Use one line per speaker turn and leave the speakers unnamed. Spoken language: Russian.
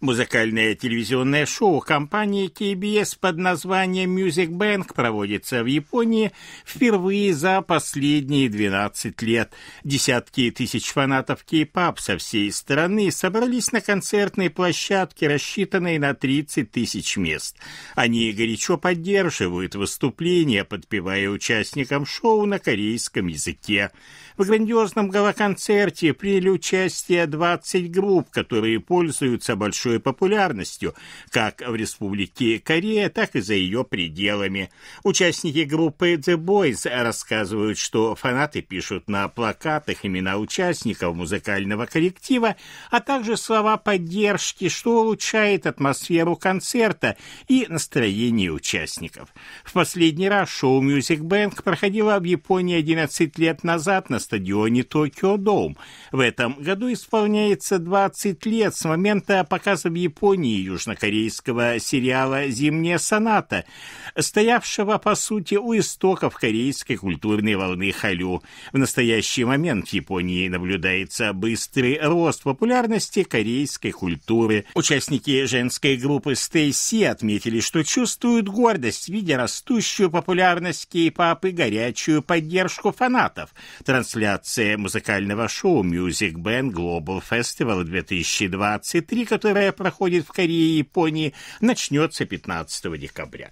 Музыкальное телевизионное шоу компании KBS под названием Music Bank проводится в Японии впервые за последние 12 лет. Десятки тысяч фанатов кей-пап со всей страны собрались на концертной площадке, рассчитанной на 30 тысяч мест. Они горячо поддерживают выступления, подпевая участникам шоу на корейском языке. В грандиозном гала-концерте приняли участие 20 групп, которые пользуются большой большой популярностью как в Республике Корея, так и за ее пределами. Участники группы The Boys рассказывают, что фанаты пишут на плакатах имена участников музыкального коллектива, а также слова поддержки, что улучшает атмосферу концерта и настроение участников. В последний раз шоу Music Bank проходило в Японии 11 лет назад на стадионе Токио Дом. В этом году исполняется 20 лет с момента показания в Японии южнокорейского сериала «Зимняя соната», стоявшего, по сути, у истоков корейской культурной волны халю. В настоящий момент в Японии наблюдается быстрый рост популярности корейской культуры. Участники женской группы Стейси отметили, что чувствуют гордость, видя растущую популярность кей-пап и горячую поддержку фанатов. Трансляция музыкального шоу Music Band Global Festival 2023, которая которая проходит в Корее и Японии, начнется 15 декабря.